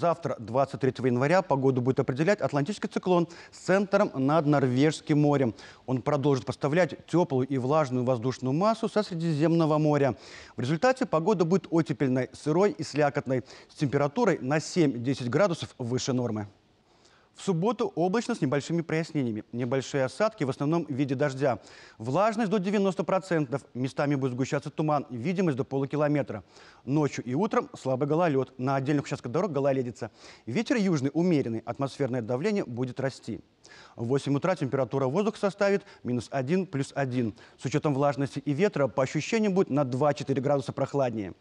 Завтра, 23 января, погоду будет определять атлантический циклон с центром над Норвежским морем. Он продолжит поставлять теплую и влажную воздушную массу со Средиземного моря. В результате погода будет оттепельной, сырой и слякотной, с температурой на 7-10 градусов выше нормы. В субботу облачно с небольшими прояснениями. Небольшие осадки, в основном в виде дождя. Влажность до 90%. Местами будет сгущаться туман. Видимость до полукилометра. Ночью и утром слабый гололед. На отдельных участках дорог гололедится. Ветер южный умеренный. Атмосферное давление будет расти. В 8 утра температура воздуха составит минус 1 плюс 1. С учетом влажности и ветра по ощущениям будет на 2-4 градуса прохладнее.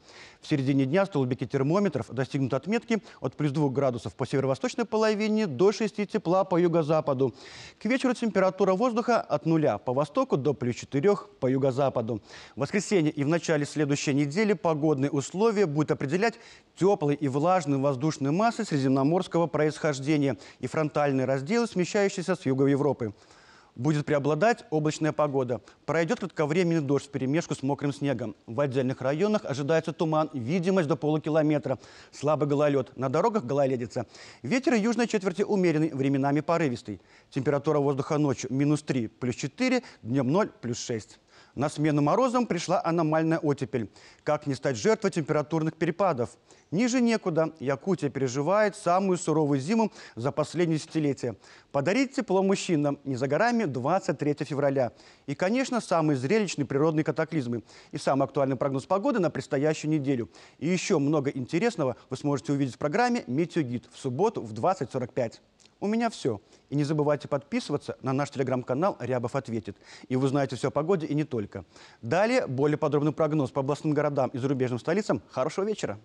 В середине дня столбики термометров достигнут отметки от плюс 2 градусов по северо-восточной половине до 6 тепла по юго-западу. К вечеру температура воздуха от нуля по востоку до плюс 4 по юго-западу. В воскресенье и в начале следующей недели погодные условия будут определять теплые и влажные воздушные массы средиземноморского происхождения и фронтальные разделы, смещающиеся с юга Европы. Будет преобладать облачная погода. Пройдет кратковременный дождь в перемешку с мокрым снегом. В отдельных районах ожидается туман, видимость до полукилометра. Слабый гололед. На дорогах гололедица. Ветер южной четверти умеренный, временами порывистый. Температура воздуха ночью минус 3, плюс 4, днем 0, плюс 6. На смену морозам пришла аномальная оттепель. Как не стать жертвой температурных перепадов? Ниже некуда. Якутия переживает самую суровую зиму за последние десятилетия. Подарить тепло мужчинам не за горами 23 февраля. И, конечно, самые зрелищные природные катаклизмы. И самый актуальный прогноз погоды на предстоящую неделю. И еще много интересного вы сможете увидеть в программе «Метеогид» в субботу в 20.45. У меня все. И не забывайте подписываться на наш телеграм-канал «Рябов ответит». И вы узнаете все о погоде и не только. Далее более подробный прогноз по областным городам и зарубежным столицам. Хорошего вечера!